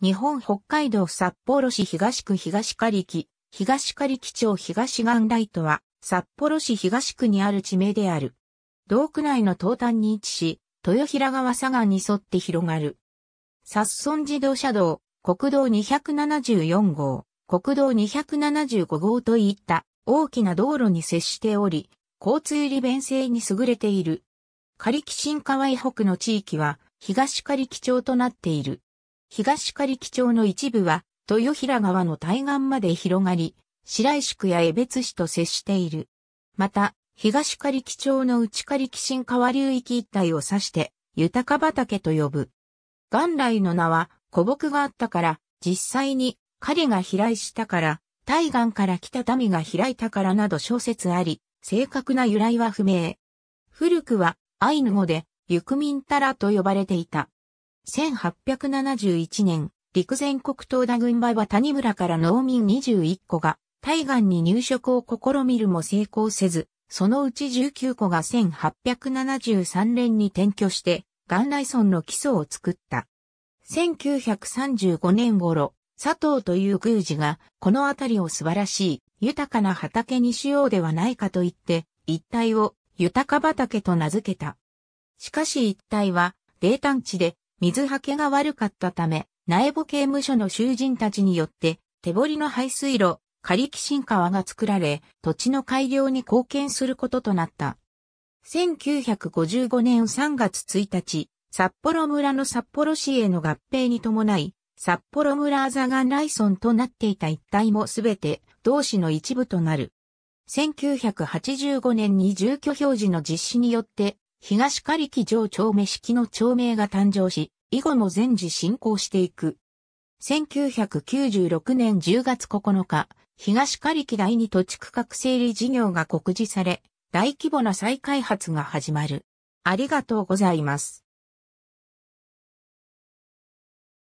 日本北海道札幌市東区東仮木、東仮木町東岸イトは、札幌市東区にある地名である。道区内の東端に位置し、豊平川左岸に沿って広がる。札村自動車道、国道274号、国道275号といった大きな道路に接しており、交通利便性に優れている。仮木新川以北の地域は東仮木町となっている。東刈木町の一部は、豊平川の対岸まで広がり、白石区や江別市と接している。また、東刈木町の内刈木新川流域一帯を指して、豊畑と呼ぶ。元来の名は、古木があったから、実際に、狩りが飛来したから、対岸から来た民が開いたからなど小説あり、正確な由来は不明。古くは、アイヌ語で、ゆくんたらと呼ばれていた。1871年、陸前国東田軍馬は谷村から農民21個が、対岸に入植を試みるも成功せず、そのうち19個が1873年に転居して、元来村の基礎を作った。1935年頃、佐藤という宮司が、この辺りを素晴らしい、豊かな畑にしようではないかと言って、一帯を、豊か畑と名付けた。しかし一帯は、冷淡地で、水はけが悪かったため、苗穂刑務所の囚人たちによって、手掘りの排水路、仮寄進川が作られ、土地の改良に貢献することとなった。1955年3月1日、札幌村の札幌市への合併に伴い、札幌村アザガンライソンとなっていた一帯もすべて同市の一部となる。1985年に住居表示の実施によって東狩木城町目式の町名が誕生し、以後も全時進行していく。1996年10月9日、東狩木第二土地区画整理事業が告示され、大規模な再開発が始まる。ありがとうございます。